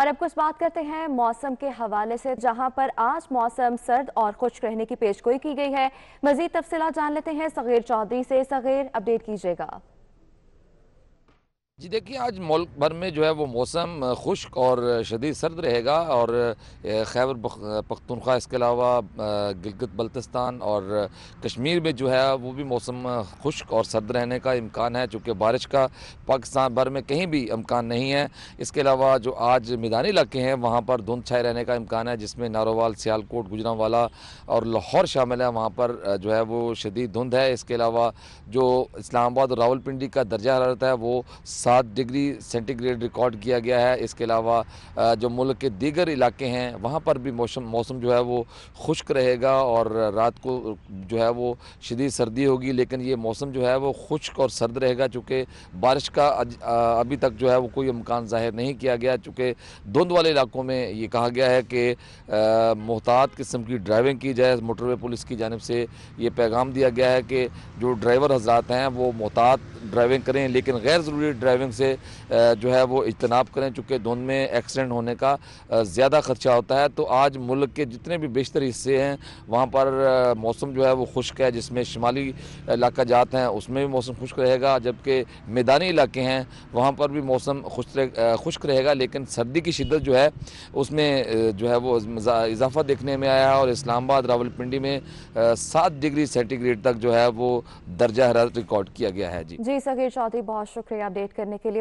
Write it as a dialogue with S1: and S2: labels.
S1: और अब कुछ बात करते हैं मौसम के हवाले से जहां पर आज मौसम सर्द और खुश्क रहने की पेशगोई की गई है मजीद तफसला जान लेते हैं सगीर चौधरी से सगीर अपडेट कीजिएगा
S2: जी देखिए आज मुल्क भर में जो है वो मौसम खुश्क और शदीद सर्द रहेगा और खैबर पख्तनख्वा इसके अलावा गिलगित बल्तिस्तान और कश्मीर में जो है वो भी मौसम खुश्क और सर्द रहने का इम्कान है चूँकि बारिश का पाकिस्तान भर में कहीं भी इम्कान नहीं है इसके अलावा जो आज मैदानी इलाके हैं वहाँ पर धुंध छाए रहने का इम्कान है जिसमें नारोवाल सियालकोट गुजरावाला और लाहौर शामिल है वहाँ पर जो है वो शदीद धुंध है इसके अलावा जो इस्लामाबाद और रावलपिंडी का दर्जा हरारत है वो सात डिग्री सेंटीग्रेड रिकॉर्ड किया गया है इसके अलावा जो मुल्क के दीगर इलाके हैं वहाँ पर भी मौसम मौसम जो है वो खुश्क रहेगा और रात को जो है वो शदीद सर्दी होगी लेकिन ये मौसम जो है वो खुश्क और सर्द रहेगा चूँकि बारिश का अभी तक जो है वो कोई अमकान ज़ाहिर नहीं किया गया चूँकि धुंध वाले इलाकों में ये कहा गया है कि मोहतात किस्म की ड्राइविंग की जाए मोटरवे पुलिस की जानब से ये पैगाम दिया गया है कि जो ड्राइवर हजरात हैं वो मोहतात ड्राइविंग करें लेकिन गैर ज़रूरी ड्राइविंग से जो है वो इजतनाब करें चूँकि धुंध में एक्सीडेंट होने का ज़्यादा ख़र्चा होता है तो आज मुल्क के जितने भी बेशतर हिस्से हैं वहाँ पर मौसम जो है वो खुश्क है जिसमें शुमाली इलाका जात हैं उसमें भी मौसम खुश्क रहेगा जबकि मैदानी इलाके हैं वहाँ पर भी मौसम खुश्क रहेगा लेकिन सर्दी की शिदत जो है उसमें जो है वो इजाफा देखने में आया है और इस्लामाबाद रावलपिंडी में सात डिग्री सेंटीग्रेड तक जो है वो दर्जा हरारत रिकॉर्ड किया गया है जी
S1: जी सगीर चौधरी बहुत शुक्रिया अपडेट करने के लिए